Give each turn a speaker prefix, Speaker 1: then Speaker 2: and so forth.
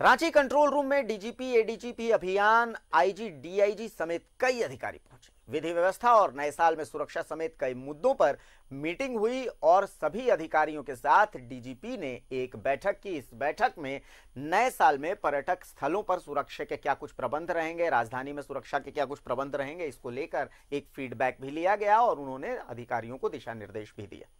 Speaker 1: Ranchi control room में DGP ADGP अभियान IG DIG समेत कई अधिकारी पहुंचे विधि व्यवस्था और नए साल में सुरक्षा समेत कई मुद्दों पर मीटिंग हुई और सभी अधिकारियों के साथ डीजीपी ने एक बैठक की इस बैठक में नए साल में पर्यटक स्थलों पर सुरक्षा के क्या कुछ प्रबंध रहेंगे राजधानी में सुरक्षा के क्या कुछ प्रबंध रहेंगे इसको लेकर एक फीडबैक भी लिया गया और उन्होंने अधिकारियों को दिशा निर्देश भी दिया